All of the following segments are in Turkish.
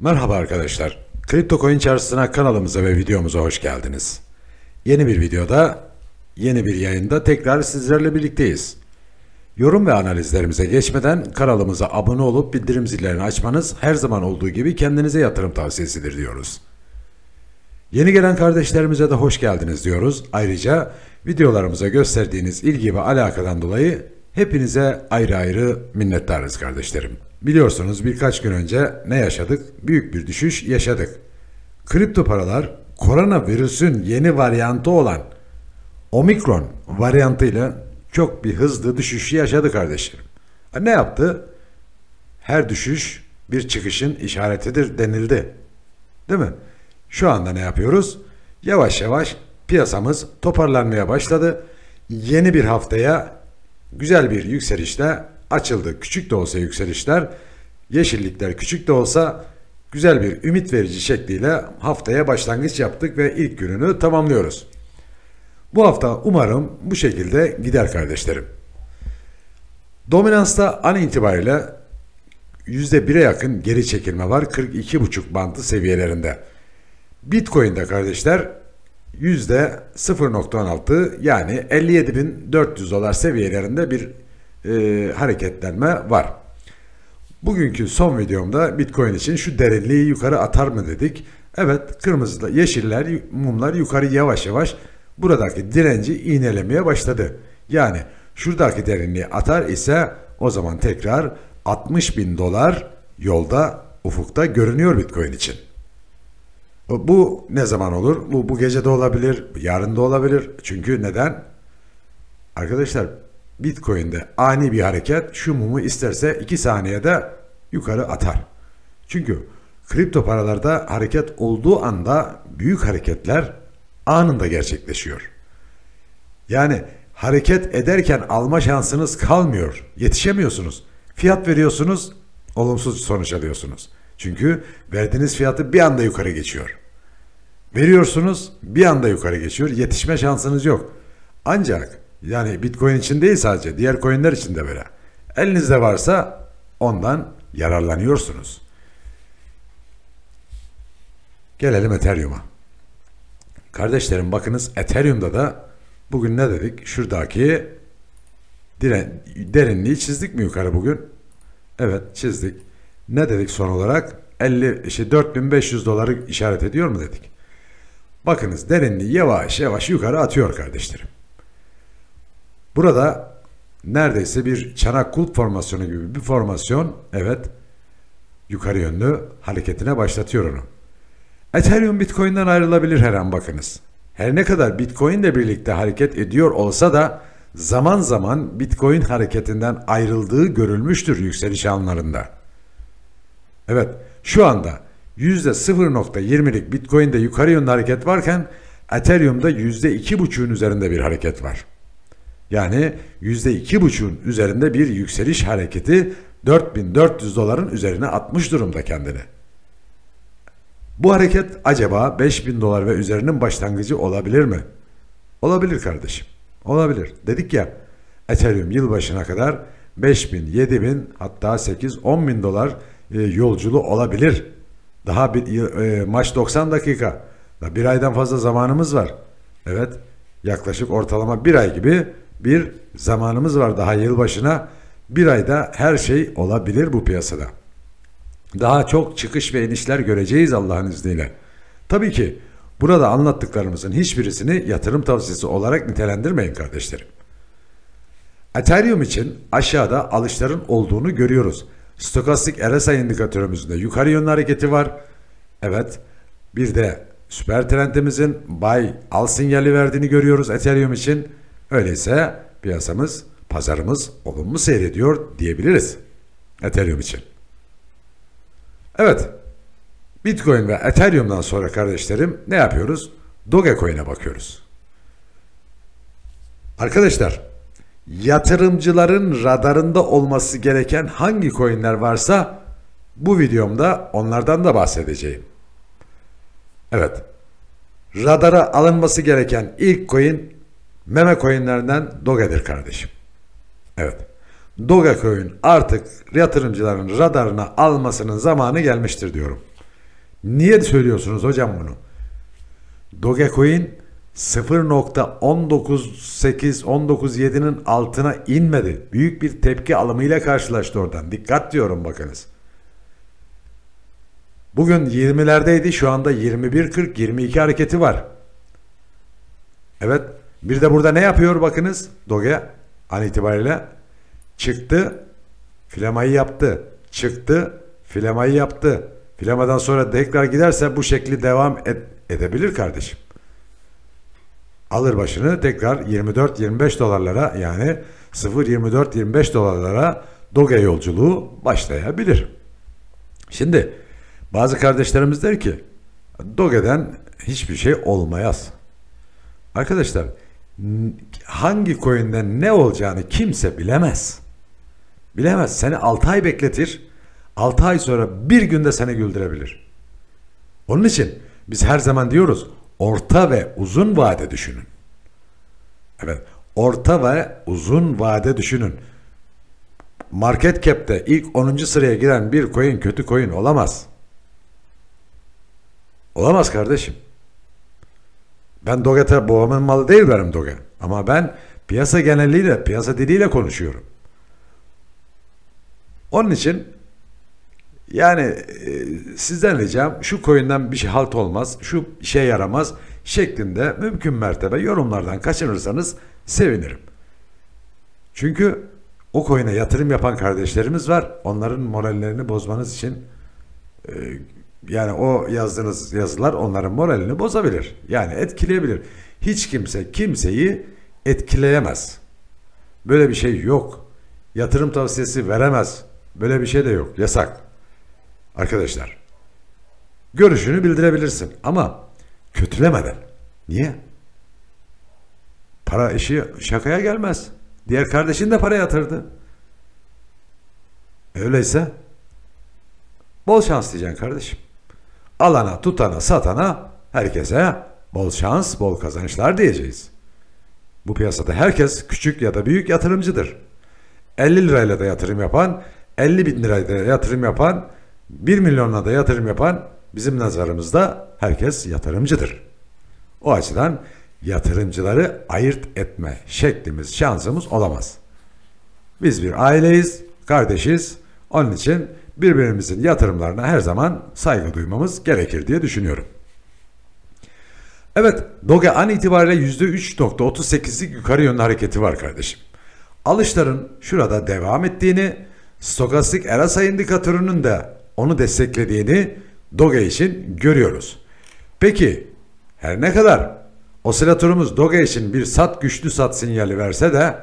Merhaba arkadaşlar. CryptoCoin çarşısına kanalımıza ve videomuza hoş geldiniz. Yeni bir videoda, yeni bir yayında tekrar sizlerle birlikteyiz. Yorum ve analizlerimize geçmeden kanalımıza abone olup bildirim zillerini açmanız her zaman olduğu gibi kendinize yatırım tavsiyesidir diyoruz. Yeni gelen kardeşlerimize de hoş geldiniz diyoruz. Ayrıca videolarımıza gösterdiğiniz ilgi ve alakadan dolayı hepinize ayrı ayrı minnettarız kardeşlerim. Biliyorsunuz birkaç gün önce ne yaşadık? Büyük bir düşüş yaşadık. Kripto paralar koronavirüsün yeni varyantı olan omikron varyantıyla çok bir hızlı düşüşü yaşadı kardeşlerim. E, ne yaptı? Her düşüş bir çıkışın işaretidir denildi. Değil mi? Şu anda ne yapıyoruz? Yavaş yavaş piyasamız toparlanmaya başladı. Yeni bir haftaya güzel bir yükselişle açıldı. Küçük de olsa yükselişler, yeşillikler küçük de olsa güzel bir ümit verici şekliyle haftaya başlangıç yaptık ve ilk gününü tamamlıyoruz. Bu hafta umarım bu şekilde gider kardeşlerim. Dominansta an itibariyle %1'e yakın geri çekilme var 42,5 bandı seviyelerinde. Bitcoin'de kardeşler %0.16 yani 57.400 dolar seviyelerinde bir e, hareketlenme var. Bugünkü son videomda Bitcoin için şu derinliği yukarı atar mı dedik. Evet kırmızıda yeşiller, mumlar yukarı yavaş yavaş buradaki direnci iğnelemeye başladı. Yani şuradaki derinliği atar ise o zaman tekrar 60 bin dolar yolda ufukta görünüyor Bitcoin için. Bu ne zaman olur? Bu, bu gece de olabilir, yarın da olabilir. Çünkü neden? Arkadaşlar Bitcoin'de ani bir hareket şu mumu isterse 2 saniyede yukarı atar. Çünkü kripto paralarda hareket olduğu anda büyük hareketler anında gerçekleşiyor. Yani hareket ederken alma şansınız kalmıyor. Yetişemiyorsunuz. Fiyat veriyorsunuz, olumsuz sonuç alıyorsunuz. Çünkü verdiğiniz fiyatı bir anda yukarı geçiyor. Veriyorsunuz, bir anda yukarı geçiyor. Yetişme şansınız yok. Ancak yani Bitcoin için değil sadece diğer coinler için de böyle. Elinizde varsa ondan yararlanıyorsunuz. Gelelim Ethereum'a. Kardeşlerim bakınız Ethereum'da da bugün ne dedik? Şuradaki diren, derinliği çizdik mi yukarı bugün? Evet çizdik. Ne dedik son olarak? 50 şey 4500 doları işaret ediyor mu dedik? Bakınız derinliği yavaş yavaş yukarı atıyor kardeşlerim. Burada neredeyse bir çanak kulp formasyonu gibi bir formasyon evet yukarı yönlü hareketine başlatıyor onu. Ethereum Bitcoin'den ayrılabilir her an bakınız. Her ne kadar Bitcoin ile birlikte hareket ediyor olsa da zaman zaman Bitcoin hareketinden ayrıldığı görülmüştür yükseliş anlarında. Evet şu anda %0.20'lik Bitcoin'de yukarı yönlü hareket varken Ethereum'da %2.5'ün üzerinde bir hareket var. Yani %2,5'un üzerinde bir yükseliş hareketi 4400 doların üzerine atmış durumda kendini. Bu hareket acaba 5000 dolar ve üzerinin başlangıcı olabilir mi? Olabilir kardeşim. Olabilir. Dedik ya Ethereum yılbaşına kadar 5000, 7000 hatta 8 10 bin dolar e, yolculuğu olabilir. Daha bir e, e, maç 90 dakika. bir aydan fazla zamanımız var. Evet. Yaklaşık ortalama bir ay gibi bir zamanımız var daha yıl başına Bir ayda her şey olabilir bu piyasada. Daha çok çıkış ve inişler göreceğiz Allah'ın izniyle. Tabii ki burada anlattıklarımızın hiçbirisini yatırım tavsiyesi olarak nitelendirmeyin kardeşlerim. Ethereum için aşağıda alışların olduğunu görüyoruz. Stokastik RSI indikatörümüzde yukarı yönlü hareketi var. Evet bir de süper trendimizin buy al sinyali verdiğini görüyoruz Ethereum için. Öyleyse piyasamız, pazarımız olumlu seyrediyor diyebiliriz Ethereum için. Evet, Bitcoin ve Ethereum'dan sonra kardeşlerim ne yapıyoruz? Dogecoin'e bakıyoruz. Arkadaşlar, yatırımcıların radarında olması gereken hangi coinler varsa bu videomda onlardan da bahsedeceğim. Evet, radara alınması gereken ilk coin Meme coinlerden Doge'dir kardeşim. Evet. Doge Dogecoin artık yatırımcıların radarına almasının zamanı gelmiştir diyorum. Niye söylüyorsunuz hocam bunu? Doge Dogecoin 0.198-197'nin altına inmedi. Büyük bir tepki alımıyla karşılaştı oradan. Dikkat diyorum bakınız. Bugün 20'lerdeydi şu anda 21.40-22 hareketi var. Evet bir de burada ne yapıyor bakınız. Doge an itibariyle çıktı, filamayı yaptı. Çıktı, filamayı yaptı. Filamadan sonra tekrar giderse bu şekli devam et, edebilir kardeşim. Alır başını tekrar 24-25 dolarlara yani 0-24-25 dolarlara Doge yolculuğu başlayabilir. Şimdi bazı kardeşlerimiz der ki Doge'den hiçbir şey olmayaz. Arkadaşlar hangi koyundan ne olacağını kimse bilemez. Bilemez. Seni 6 ay bekletir. 6 ay sonra bir günde seni güldürebilir. Onun için biz her zaman diyoruz orta ve uzun vade düşünün. Evet, orta ve uzun vade düşünün. Market cap'te ilk 10. sıraya giren bir koyun kötü koyun olamaz. Olamaz kardeşim. Ben Doge'te babamın malı değil benim Doge. Ama ben piyasa geneliyle, piyasa diliyle konuşuyorum. Onun için yani e, sizden ricam şu koyundan bir şey halt olmaz, şu şey yaramaz şeklinde mümkün mertebe yorumlardan kaçınırsanız sevinirim. Çünkü o koyuna yatırım yapan kardeşlerimiz var. Onların morallerini bozmanız için e, yani o yazdığınız yazılar onların moralini bozabilir. Yani etkileyebilir. Hiç kimse kimseyi etkileyemez. Böyle bir şey yok. Yatırım tavsiyesi veremez. Böyle bir şey de yok. Yasak. Arkadaşlar. Görüşünü bildirebilirsin ama kötülemeden. Niye? Para işi şakaya gelmez. Diğer kardeşin de para yatırdı. E, öyleyse bol şans diyeceksin kardeşim alana, tutana, satana, herkese bol şans, bol kazançlar diyeceğiz. Bu piyasada herkes küçük ya da büyük yatırımcıdır. 50 lirayla da yatırım yapan, 50 bin lirayla da yatırım yapan, 1 milyonla da yatırım yapan bizim nazarımızda herkes yatırımcıdır. O açıdan yatırımcıları ayırt etme şeklimiz, şansımız olamaz. Biz bir aileyiz, kardeşiz. Onun için birbirimizin yatırımlarına her zaman saygı duymamız gerekir diye düşünüyorum. Evet, Doge an itibariyle %3.38'lik yukarı yönlü hareketi var kardeşim. Alışların şurada devam ettiğini, stokastik Erasa indikatörünün de onu desteklediğini Doge için görüyoruz. Peki her ne kadar osilatörümüz Doge için bir sat güçlü sat sinyali verse de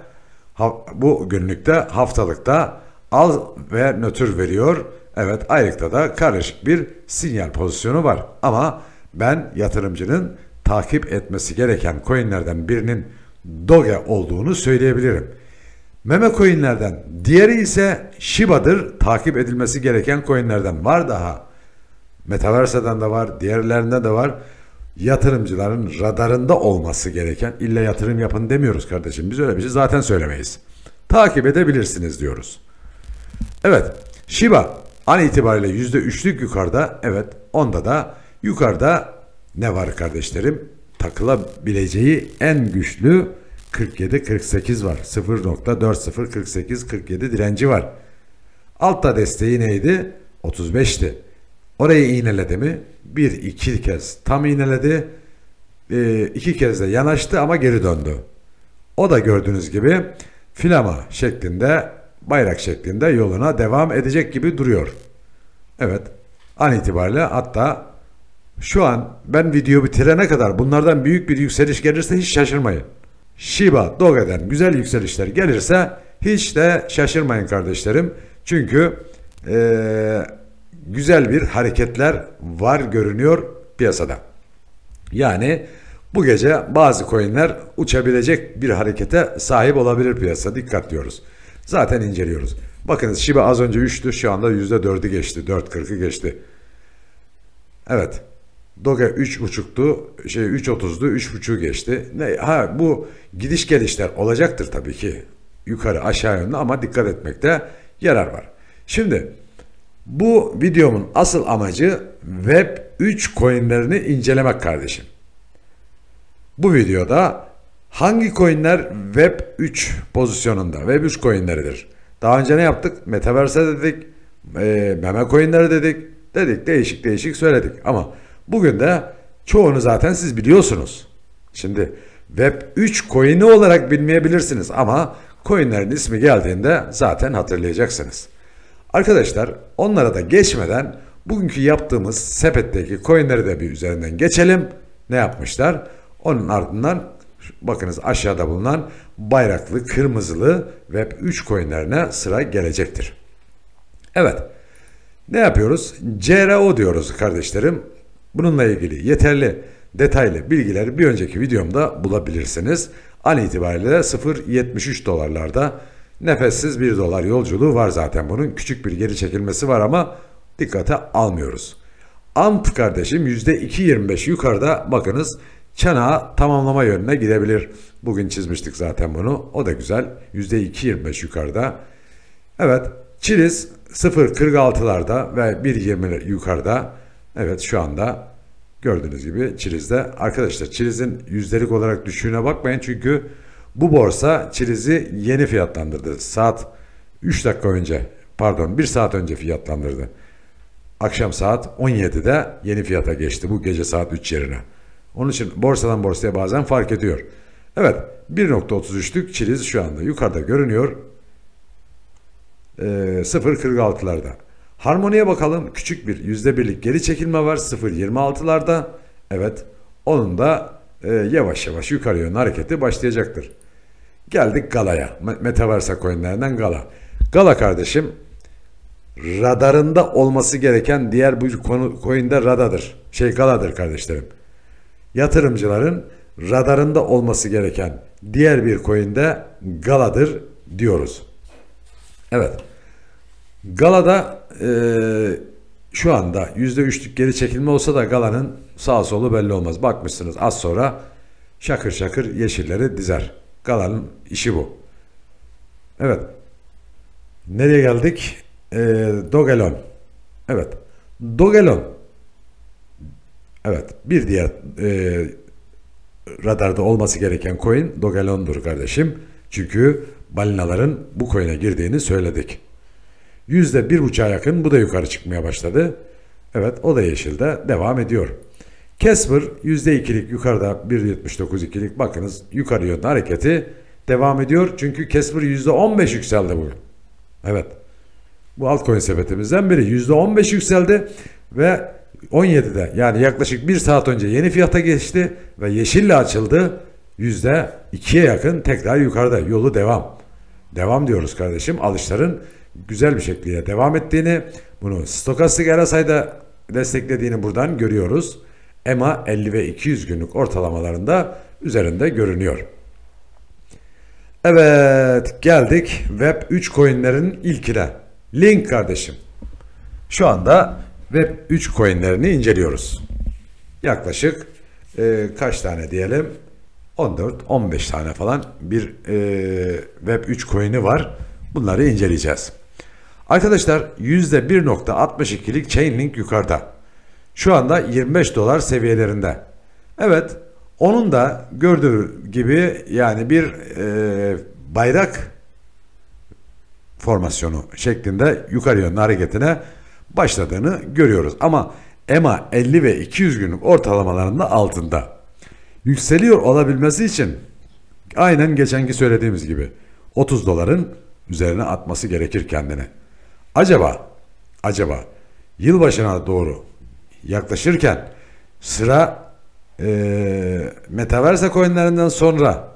bu günlükte haftalıkta al ve nötr veriyor. Evet aylıkta da karışık bir sinyal pozisyonu var. Ama ben yatırımcının takip etmesi gereken coinlerden birinin Doge olduğunu söyleyebilirim. Meme coinlerden diğeri ise Shiba'dır. Takip edilmesi gereken coinlerden var daha. Metaverse'den de var, diğerlerinde de var. Yatırımcıların radarında olması gereken, illa yatırım yapın demiyoruz kardeşim biz öyle bir şey zaten söylemeyiz. Takip edebilirsiniz diyoruz. Evet. Shiba an itibariyle yüzde üçlük yukarıda. Evet. Onda da yukarıda ne var kardeşlerim? Takılabileceği en güçlü 47-48 var. 0.4048-47 direnci var. Altta desteği neydi? 35'ti. Orayı iğneledi mi? Bir iki kez tam iğneledi. E, iki kez de yanaştı ama geri döndü. O da gördüğünüz gibi filama şeklinde bayrak şeklinde yoluna devam edecek gibi duruyor. Evet, an itibariyle hatta şu an ben video bitirene kadar bunlardan büyük bir yükseliş gelirse hiç şaşırmayın. Shiba Doge'den güzel yükselişler gelirse hiç de şaşırmayın kardeşlerim. Çünkü ee, güzel bir hareketler var görünüyor piyasada. Yani bu gece bazı coinler uçabilecek bir harekete sahip olabilir piyasa. Dikkat diyoruz. Zaten inceliyoruz. Bakınız Shiba az önce 3'tü şu anda %4'ü geçti. 4.40'ı geçti. Evet. Doge 3.5'tu, şey 3.30'du, 3.5'u geçti. Ne, ha bu gidiş gelişler olacaktır tabii ki. Yukarı aşağı yönlü ama dikkat etmekte yarar var. Şimdi bu videomun asıl amacı Web 3 coinlerini incelemek kardeşim. Bu videoda Hangi coinler Web 3 pozisyonunda? Web 3 coinleridir. Daha önce ne yaptık? Metaverse dedik, e, meme coinleri dedik, dedik değişik değişik söyledik. Ama bugün de çoğunu zaten siz biliyorsunuz. Şimdi Web 3 coin'i olarak bilmeyebilirsiniz ama coinlerin ismi geldiğinde zaten hatırlayacaksınız. Arkadaşlar onlara da geçmeden bugünkü yaptığımız sepetteki coinleri de bir üzerinden geçelim. Ne yapmışlar? Onun ardından Bakınız aşağıda bulunan bayraklı, kırmızılı Web3 coinlerine sıra gelecektir. Evet. Ne yapıyoruz? CRO diyoruz kardeşlerim. Bununla ilgili yeterli detaylı bilgileri bir önceki videomda bulabilirsiniz. An itibariyle 0.73 dolarlarda nefessiz 1 dolar yolculuğu var zaten bunun. Küçük bir geri çekilmesi var ama dikkate almıyoruz. Ant kardeşim %2.25 yukarıda bakınız çanağı tamamlama yönüne gidebilir. Bugün çizmiştik zaten bunu. O da güzel. %2.25 yukarıda. Evet. Çiriz 0.46'larda ve 1.20 yukarıda. Evet şu anda gördüğünüz gibi çirizde. Arkadaşlar çirizin yüzdelik olarak düşüğüne bakmayın. Çünkü bu borsa çirizi yeni fiyatlandırdı. Saat 3 dakika önce pardon 1 saat önce fiyatlandırdı. Akşam saat 17'de yeni fiyata geçti bu gece saat 3 yerine. Onun için borsadan borsaya bazen fark ediyor. Evet 1.33'lük çiliz şu anda yukarıda görünüyor. E, ee, 0.46'larda. Harmoniye bakalım küçük bir %1'lik geri çekilme var 0.26'larda. Evet onun da e, yavaş yavaş yukarı yönlü hareketi başlayacaktır. Geldik Gala'ya. Metaverse coinlerinden Gala. Gala kardeşim radarında olması gereken diğer bu coin'de radadır. Şey Gala'dır kardeşlerim yatırımcıların radarında olması gereken diğer bir coin de Gala'dır diyoruz. Evet. Gala'da e, şu anda %3'lük geri çekilme olsa da Gala'nın sağ solu belli olmaz. Bakmışsınız az sonra şakır şakır yeşilleri dizer. Gala'nın işi bu. Evet. Nereye geldik? E, Dogelon. Evet. Dogelon Evet bir diğer e, radarda olması gereken coin Dogelon'dur kardeşim. Çünkü balinaların bu coin'e girdiğini söyledik. Yüzde bir buçuğa yakın bu da yukarı çıkmaya başladı. Evet o da yeşilde devam ediyor. Casper yüzde ikilik yukarıda 1.79 ikilik bakınız yukarı yönlü hareketi devam ediyor. Çünkü Casper yüzde 15 yükseldi bugün. Evet. Bu altcoin sepetimizden biri yüzde 15 yükseldi ve 17'de yani yaklaşık bir saat önce yeni fiyata geçti ve yeşille açıldı. yüzde ikiye yakın tekrar yukarıda yolu devam. Devam diyoruz kardeşim. Alışların güzel bir şekilde devam ettiğini, bunu stokastik RSI'da desteklediğini buradan görüyoruz. EMA 50 ve 200 günlük ortalamalarında üzerinde görünüyor. Evet geldik Web 3 coinlerin ilkine. Link kardeşim. Şu anda Web3 coinlerini inceliyoruz. Yaklaşık e, kaç tane diyelim? 14-15 tane falan bir e, Web3 coin'i var. Bunları inceleyeceğiz. Arkadaşlar %1.62'lik Chainlink yukarıda. Şu anda 25 dolar seviyelerinde. Evet onun da gördüğü gibi yani bir e, bayrak formasyonu şeklinde yukarı yönlü hareketine başladığını görüyoruz. Ama EMA 50 ve 200 günlük ortalamalarının altında. Yükseliyor olabilmesi için aynen geçenki söylediğimiz gibi 30 doların üzerine atması gerekir kendini. Acaba, acaba yılbaşına doğru yaklaşırken sıra e, Metaverse coinlerinden sonra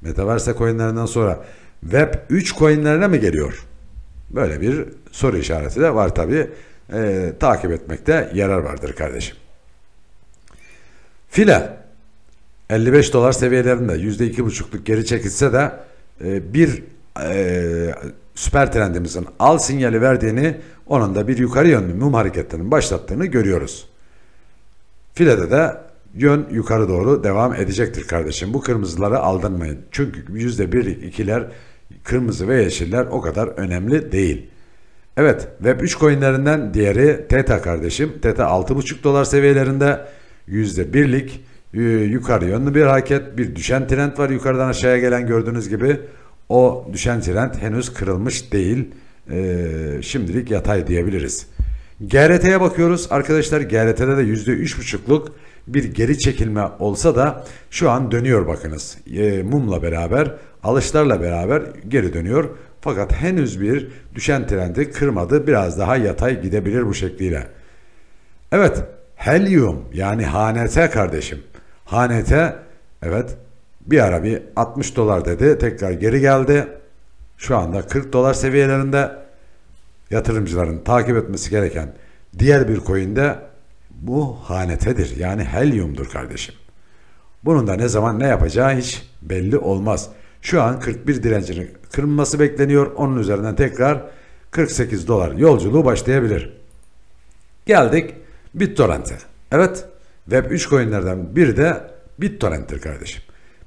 Metaverse coinlerinden sonra Web 3 coinlerine mi geliyor? Böyle bir soru işareti de var tabi. E, ee, takip etmekte yarar vardır kardeşim. File 55 dolar seviyelerinde %2,5'luk geri çekilse de e, bir e, süper trendimizin al sinyali verdiğini onun da bir yukarı yönlü mum hareketlerinin başlattığını görüyoruz. Filede de yön yukarı doğru devam edecektir kardeşim. Bu kırmızıları aldırmayın. Çünkü %1'lik ikiler Kırmızı ve yeşiller o kadar önemli değil. Evet Web3 coinlerinden diğeri Theta kardeşim. Theta 6,5 dolar seviyelerinde %1'lik e, yukarı yönlü bir hareket. Bir düşen trend var yukarıdan aşağıya gelen gördüğünüz gibi. O düşen trend henüz kırılmış değil. Ee, şimdilik yatay diyebiliriz. GRT'ye bakıyoruz. Arkadaşlar GRT'de de %3,5'luk bir geri çekilme olsa da şu an dönüyor bakınız. E, mumla beraber, alışlarla beraber geri dönüyor. Fakat henüz bir düşen trendi kırmadı. Biraz daha yatay gidebilir bu şekliyle. Evet, helyum yani HNT kardeşim. HNT evet bir ara bir 60 dolar dedi. Tekrar geri geldi. Şu anda 40 dolar seviyelerinde yatırımcıların takip etmesi gereken diğer bir coin'de bu hanetedir yani helyumdur kardeşim. Bunun da ne zaman ne yapacağı hiç belli olmaz. Şu an 41 direncinin kırılması bekleniyor. Onun üzerinden tekrar 48 dolar yolculuğu başlayabilir. Geldik BitTorrent'e. Evet Web3 coinlerden biri de BitTorrent'tir kardeşim.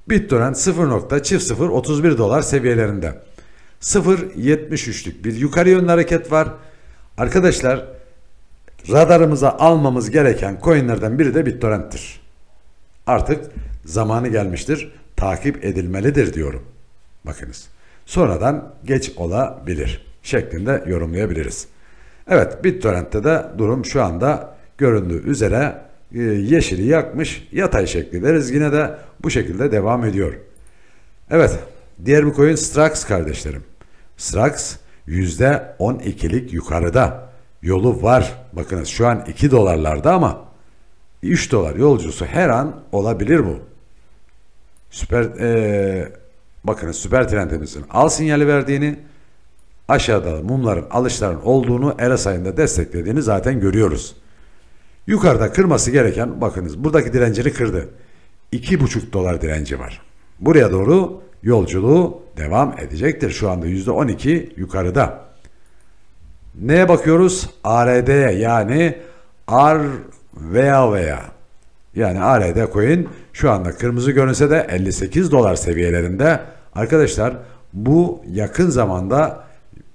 BitTorrent 0.031 dolar seviyelerinde. 0.73'lük bir yukarı yönlü hareket var. Arkadaşlar radarımıza almamız gereken coinlerden biri de BitTorrent'tir. Artık zamanı gelmiştir, takip edilmelidir diyorum. Bakınız. Sonradan geç olabilir şeklinde yorumlayabiliriz. Evet BitTorrent'te de durum şu anda göründüğü üzere e, yeşili yakmış yatay şekli Yine de bu şekilde devam ediyor. Evet diğer bir coin Strax kardeşlerim. Strax %12'lik yukarıda yolu var. Bakınız şu an 2 dolarlarda ama 3 dolar yolcusu her an olabilir bu. Süper ee, bakınız süper trendimizin al sinyali verdiğini aşağıda mumların alışların olduğunu Eres sayında desteklediğini zaten görüyoruz. Yukarıda kırması gereken bakınız buradaki direncini kırdı. 2,5 dolar direnci var. Buraya doğru yolculuğu devam edecektir. Şu anda %12 yukarıda. Neye bakıyoruz? ARD'ye yani R veya veya. Yani ARD coin şu anda kırmızı görünse de 58 dolar seviyelerinde. Arkadaşlar bu yakın zamanda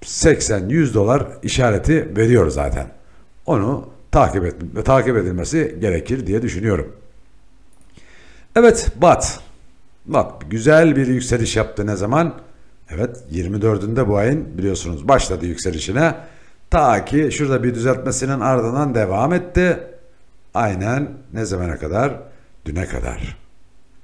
80-100 dolar işareti veriyor zaten. Onu takip, et, takip edilmesi gerekir diye düşünüyorum. Evet BAT. Bak güzel bir yükseliş yaptı ne zaman? Evet 24'ünde bu ayın biliyorsunuz başladı yükselişine. Ta ki şurada bir düzeltmesinin ardından devam etti. Aynen ne zamana kadar? Düne kadar.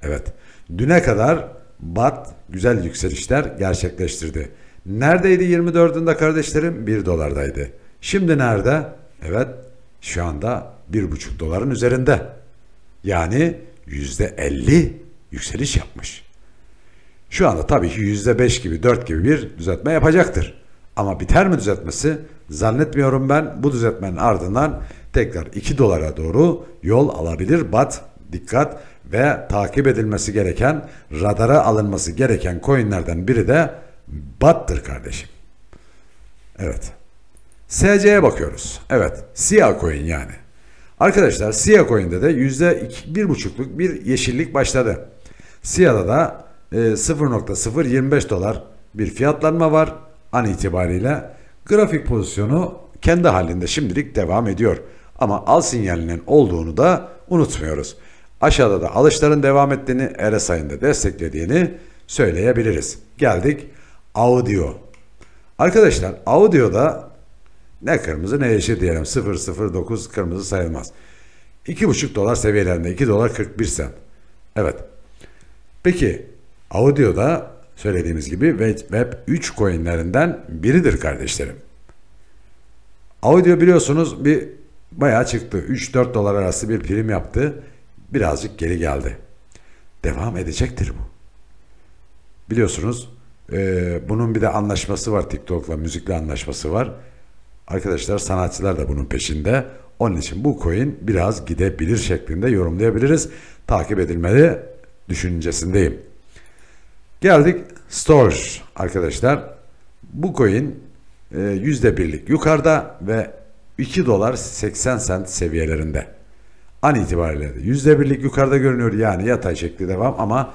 Evet. Düne kadar BAT güzel yükselişler gerçekleştirdi. Neredeydi 24'ünde kardeşlerim? 1 dolardaydı. Şimdi nerede? Evet şu anda 1,5 doların üzerinde. Yani %50 yükseliş yapmış. Şu anda tabii ki %5 gibi 4 gibi bir düzeltme yapacaktır. Ama biter mi düzeltmesi? Zannetmiyorum ben bu düzeltmenin ardından tekrar 2 dolara doğru yol alabilir. Bat dikkat ve takip edilmesi gereken, radara alınması gereken coinlerden biri de BAT'tır kardeşim. Evet. SC'ye bakıyoruz. Evet. Siyah coin yani. Arkadaşlar Siyah coin'de de %1,5'luk bir yeşillik başladı. Siyah'da da 0.025 e, dolar bir fiyatlanma var an itibariyle grafik pozisyonu kendi halinde şimdilik devam ediyor. Ama al sinyalinin olduğunu da unutmuyoruz. Aşağıda da alışların devam ettiğini, RSI'nin de desteklediğini söyleyebiliriz. Geldik audio. Arkadaşlar audio'da ne kırmızı ne yeşil diyelim 009 kırmızı sayılmaz. 2,5 dolar seviyelerinde 2 dolar 41 sen. Evet. Peki audio'da Söylediğimiz gibi Web 3 coinlerinden biridir kardeşlerim. Audio biliyorsunuz bir bayağı çıktı. 3-4 dolar arası bir prim yaptı. Birazcık geri geldi. Devam edecektir bu. Biliyorsunuz e, bunun bir de anlaşması var TikTok'la müzikle anlaşması var. Arkadaşlar sanatçılar da bunun peşinde. Onun için bu coin biraz gidebilir şeklinde yorumlayabiliriz. Takip edilmeli düşüncesindeyim. Geldik Stores arkadaşlar. Bu coin e, birlik yukarıda ve 2 dolar 80 sent seviyelerinde. An itibariyle yüzde birlik yukarıda görünüyor yani yatay şekli devam ama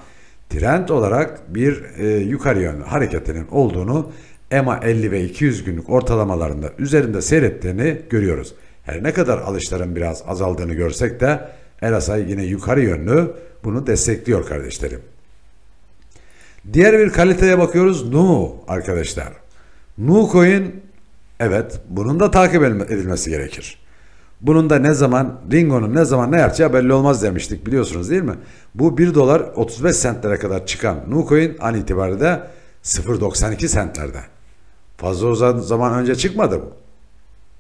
trend olarak bir e, yukarı yönlü hareketinin olduğunu EMA 50 ve 200 günlük ortalamalarında üzerinde seyrettiğini görüyoruz. Her ne kadar alışların biraz azaldığını görsek de Elasay yine yukarı yönlü bunu destekliyor kardeşlerim. Diğer bir kaliteye bakıyoruz. Nu arkadaşlar. Nu coin evet bunun da takip edilmesi gerekir. Bunun da ne zaman Ringo'nun ne zaman ne yapacağı belli olmaz demiştik biliyorsunuz değil mi? Bu 1 dolar 35 sentlere kadar çıkan Nu Nucoin an itibariyle 0.92 sentlerde Fazla uzun zaman önce çıkmadı bu.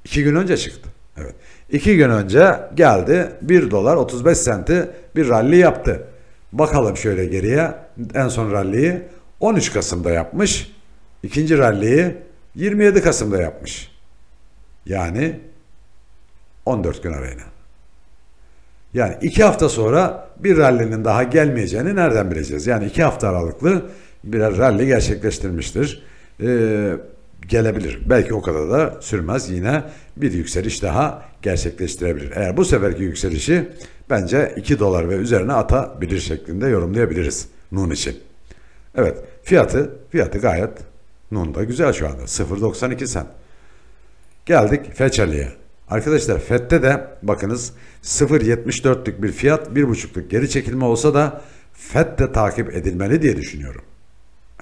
2 gün önce çıktı. Evet. 2 gün önce geldi 1 dolar 35 senti bir rally yaptı. Bakalım şöyle geriye en son ralliyi 13 Kasım'da yapmış. İkinci ralliyi 27 Kasım'da yapmış. Yani 14 gün arayla. Yani iki hafta sonra bir rallinin daha gelmeyeceğini nereden bileceğiz? Yani iki hafta aralıklı birer ralli gerçekleştirmiştir. Ee, gelebilir. Belki o kadar da sürmez yine bir yükseliş daha gerçekleştirebilir. Eğer bu seferki yükselişi bence 2 dolar ve üzerine atabilir şeklinde yorumlayabiliriz Nun için. Evet fiyatı fiyatı gayet Nun da güzel şu anda 0.92 sen. Geldik Feçeli'ye. Arkadaşlar FED'de de bakınız 0.74'lük bir fiyat 1.5'lük geri çekilme olsa da FED de takip edilmeli diye düşünüyorum.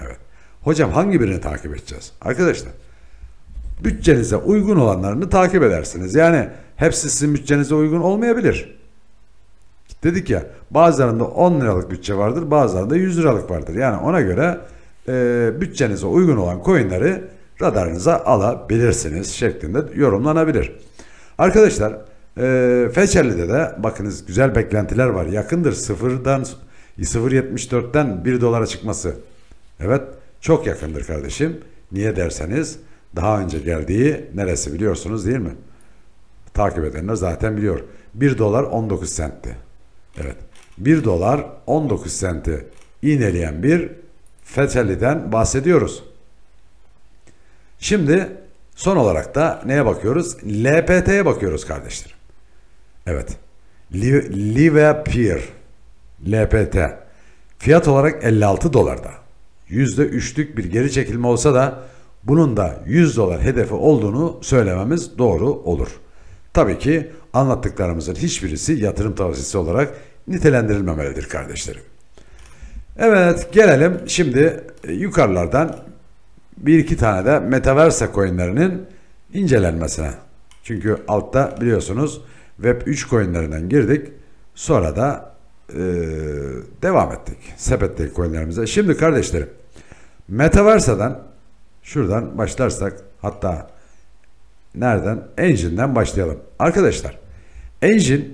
Evet. Hocam hangi birini takip edeceğiz? Arkadaşlar bütçenize uygun olanlarını takip edersiniz. Yani hepsi sizin bütçenize uygun olmayabilir. Dedik ya bazılarında 10 liralık bütçe vardır bazılarında 100 liralık vardır. Yani ona göre e, bütçenize uygun olan coinleri radarınıza alabilirsiniz şeklinde yorumlanabilir. Arkadaşlar e, Feçerli'de de bakınız güzel beklentiler var. Yakındır sıfırdan 0.74'ten 1 dolara çıkması. Evet çok yakındır kardeşim. Niye derseniz daha önce geldiği neresi biliyorsunuz değil mi? Takip edenler zaten biliyor. 1 dolar 19 sentti. Evet. 1 dolar 19 senti iğneleyen bir Feteli'den bahsediyoruz. Şimdi son olarak da neye bakıyoruz? LPT'ye bakıyoruz kardeşlerim. Evet. Live Peer. LPT. Fiyat olarak 56 dolarda. %3'lük bir geri çekilme olsa da bunun da 100 dolar hedefi olduğunu söylememiz doğru olur. Tabii ki anlattıklarımızın hiçbirisi yatırım tavsiyesi olarak nitelendirilmemelidir kardeşlerim. Evet gelelim şimdi e, yukarılardan bir iki tane de Metaverse coinlerinin incelenmesine. Çünkü altta biliyorsunuz Web3 coinlerinden girdik. Sonra da e, devam ettik sepetteki konularımıza. Şimdi kardeşlerim metaverse'den şuradan başlarsak hatta nereden? Engine'den başlayalım. Arkadaşlar Engine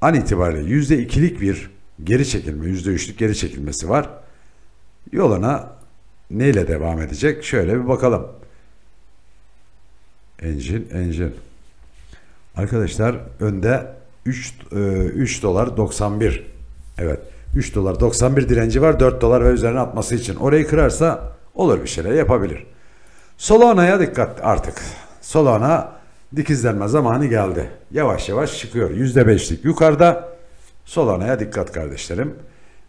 an itibariyle yüzde ikilik bir geri çekilme, yüzde üçlük geri çekilmesi var. Yoluna neyle devam edecek? Şöyle bir bakalım. Engine, engine. Arkadaşlar önde 3, 3 e, dolar 91 evet 3 dolar 91 direnci var 4 dolar ve üzerine atması için. Orayı kırarsa olur bir şeyler yapabilir. Solana'ya dikkat artık. Solana dikizlenme zamanı geldi. Yavaş yavaş çıkıyor. %5'lik yukarıda. Solana'ya dikkat kardeşlerim.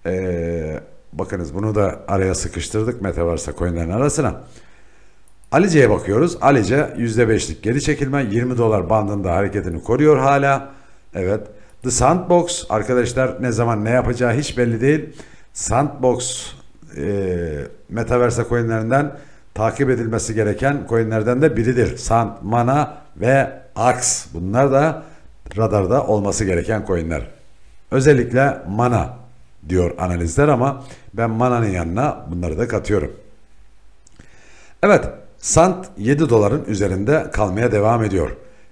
Ee, bakınız bunu da araya sıkıştırdık Metaverse coinlerin arasına. Alice'ye bakıyoruz. Alice %5'lik geri çekilme 20 dolar bandında hareketini koruyor hala. Evet. The Sandbox arkadaşlar ne zaman ne yapacağı hiç belli değil. Sandbox e, Metaverse coinlerinden takip edilmesi gereken coinlerden de biridir. Sand, Mana ve Ax. Bunlar da radarda olması gereken coinler. Özellikle Mana diyor analizler ama ben Mana'nın yanına bunları da katıyorum. Evet, Sand 7 doların üzerinde kalmaya devam ediyor.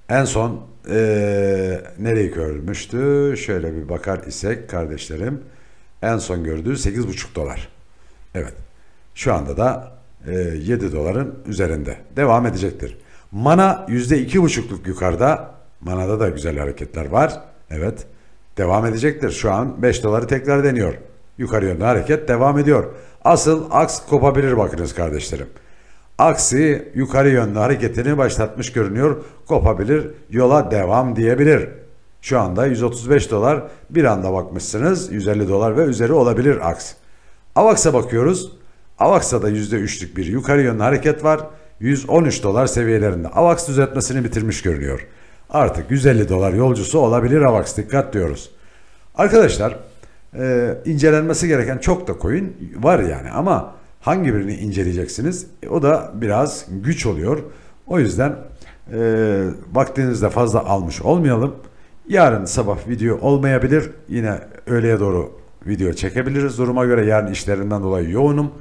En son ee, nereyi görmüştü? Şöyle bir bakar isek kardeşlerim. En son gördüğü 8,5 dolar. Evet. Şu anda da e, 7 doların üzerinde. Devam edecektir. Mana %2,5'luk yukarıda. Manada da güzel hareketler var. Evet. Devam edecektir. Şu an 5 doları tekrar deniyor. Yukarı yönde hareket devam ediyor. Asıl aks kopabilir bakınız kardeşlerim. Aksi yukarı yönlü hareketini başlatmış görünüyor. Kopabilir, yola devam diyebilir. Şu anda 135 dolar bir anda bakmışsınız 150 dolar ve üzeri olabilir aks. Avaksa bakıyoruz. AVAX'da %3'lük bir yukarı yönlü hareket var. 113 dolar seviyelerinde AVAX düzeltmesini bitirmiş görünüyor. Artık 150 dolar yolcusu olabilir AVAX dikkat diyoruz. Arkadaşlar e, incelenmesi gereken çok da coin var yani ama Hangi birini inceleyeceksiniz? E, o da biraz güç oluyor. O yüzden e, vaktinizde fazla almış olmayalım. Yarın sabah video olmayabilir. Yine öğleye doğru video çekebiliriz. Duruma göre yarın işlerinden dolayı yoğunum.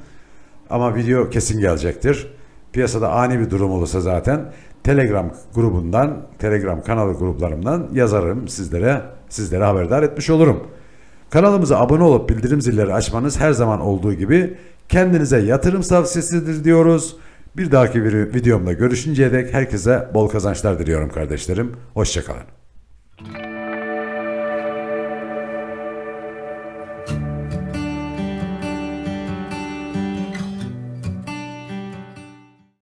Ama video kesin gelecektir. Piyasada ani bir durum olursa zaten Telegram grubundan, Telegram kanalı gruplarımdan yazarım sizlere, sizlere haberdar etmiş olurum. Kanalımıza abone olup bildirim zilleri açmanız her zaman olduğu gibi kendinize yatırım tavsiyesidir diyoruz. Bir dahaki bir videomda görüşünceye dek herkese bol kazançlar diliyorum kardeşlerim. Hoşçakalın.